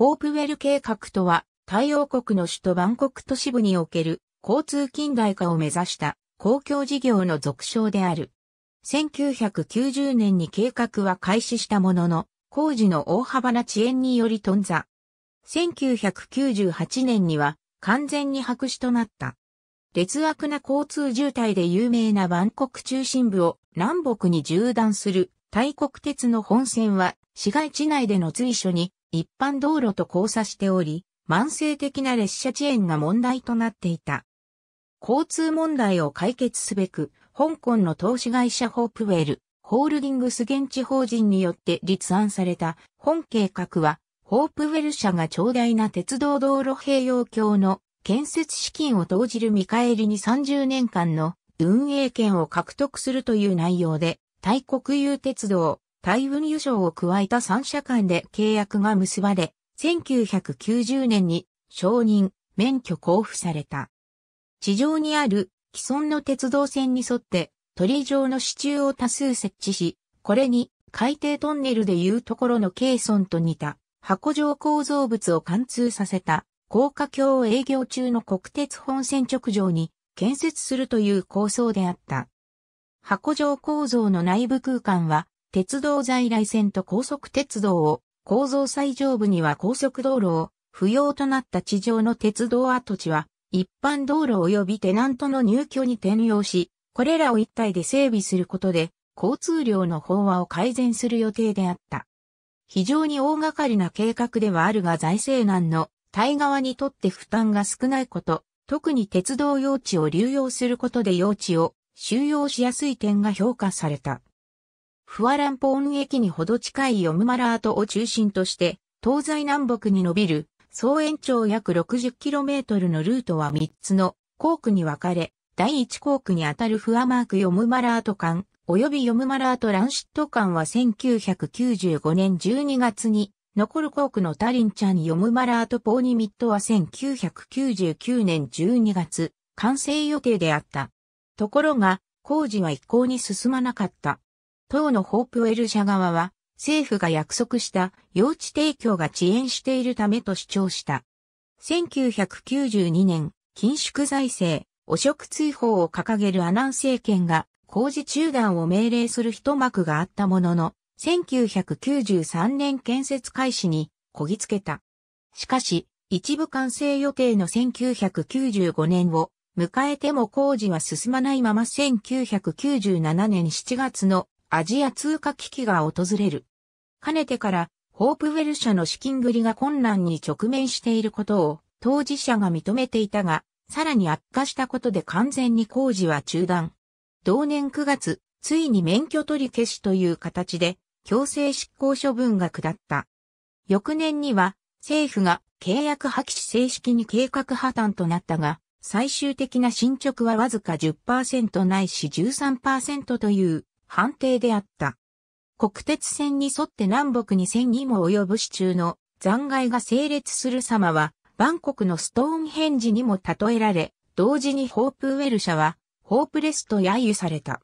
ホープウェル計画とは、太陽国の首都バンコク都市部における交通近代化を目指した公共事業の俗称である。1990年に計画は開始したものの、工事の大幅な遅延により頓挫。1998年には完全に白紙となった。劣悪な交通渋滞で有名なバンコク中心部を南北に縦断する大国鉄の本線は市街地内での随所に一般道路と交差しており、慢性的な列車遅延が問題となっていた。交通問題を解決すべく、香港の投資会社ホープウェル、ホールディングス現地法人によって立案された本計画は、ホープウェル社が長大な鉄道道路併用橋の建設資金を投じる見返りに30年間の運営権を獲得するという内容で、大国有鉄道、大運輸賞を加えた3社間で契約が結ばれ、1990年に承認、免許交付された。地上にある既存の鉄道線に沿って鳥状の支柱を多数設置し、これに海底トンネルでいうところの軽イと似た箱状構造物を貫通させた高架橋を営業中の国鉄本線直上に建設するという構想であった。箱状構造の内部空間は鉄道在来線と高速鉄道を、構造最上部には高速道路を、不要となった地上の鉄道跡地は、一般道路及びテナントの入居に転用し、これらを一体で整備することで、交通量の飽和を改善する予定であった。非常に大掛かりな計画ではあるが財政難の対側にとって負担が少ないこと、特に鉄道用地を流用することで用地を収容しやすい点が評価された。フアランポーン駅にほど近いヨムマラートを中心として、東西南北に伸びる、総延長約 60km のルートは3つの航区に分かれ、第1航区にあたるフアマークヨムマラート間、及びヨムマラートランシット間は1995年12月に、残る航区のタリンチャンヨムマラートポーニミットは1999年12月、完成予定であった。ところが、工事は一向に進まなかった。当のホープウェル社側は、政府が約束した用地提供が遅延しているためと主張した。1992年、緊縮財政、汚職追放を掲げるアナン政権が工事中断を命令する一幕があったものの、1993年建設開始にこぎつけた。しかし、一部完成予定の1995年を迎えても工事は進まないまま1997年7月のアジア通貨危機が訪れる。かねてから、ホープウェル社の資金繰りが困難に直面していることを当事者が認めていたが、さらに悪化したことで完全に工事は中断。同年9月、ついに免許取り消しという形で強制執行処分が下った。翌年には政府が契約破棄し正式に計画破綻となったが、最終的な進捗はわずか10%ないし13%という判定であった。国鉄線に沿って南北に線にも及ぶ支柱の残骸が整列する様は、バンコクのストーンヘンジにも例えられ、同時にホープウェル社は、ホープレスと揶揄された。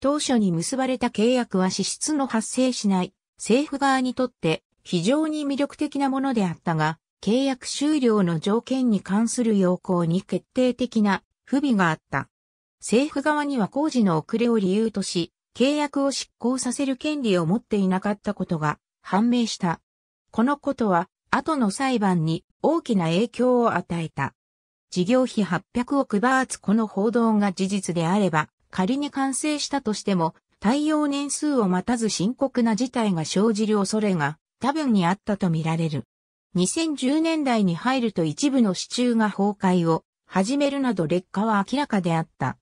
当初に結ばれた契約は支出の発生しない政府側にとって非常に魅力的なものであったが、契約終了の条件に関する要項に決定的な不備があった。政府側には工事の遅れを理由とし、契約を執行させる権利を持っていなかったことが判明した。このことは後の裁判に大きな影響を与えた。事業費800億バーツこの報道が事実であれば、仮に完成したとしても、対応年数を待たず深刻な事態が生じる恐れが多分にあったとみられる。2010年代に入ると一部の支柱が崩壊を始めるなど劣化は明らかであった。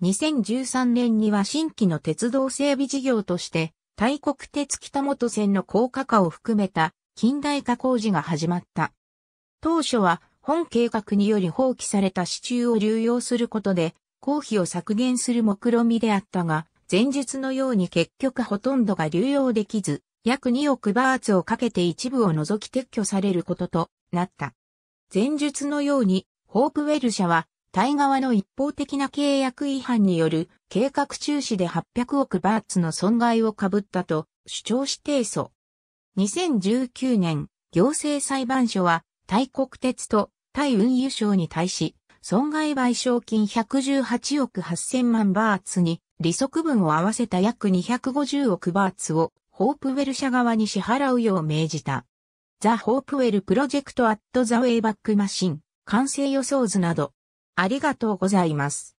2013年には新規の鉄道整備事業として、大国鉄北本線の高架化を含めた近代化工事が始まった。当初は本計画により放棄された支柱を流用することで、工費を削減する目論見であったが、前述のように結局ほとんどが流用できず、約2億バーツをかけて一部を除き撤去されることとなった。前述のように、ホープウェル社はタイ側の一方的な契約違反による計画中止で800億バーツの損害を被ったと主張し提訴。2019年、行政裁判所は、タイ国鉄とタイ運輸省に対し、損害賠償金118億8000万バーツに、利息分を合わせた約250億バーツを、ホープウェル社側に支払うよう命じた。ザ・ホープウェルプロジェクト・アット・ザ・ウェイバック・マシン、完成予想図など、ありがとうございます。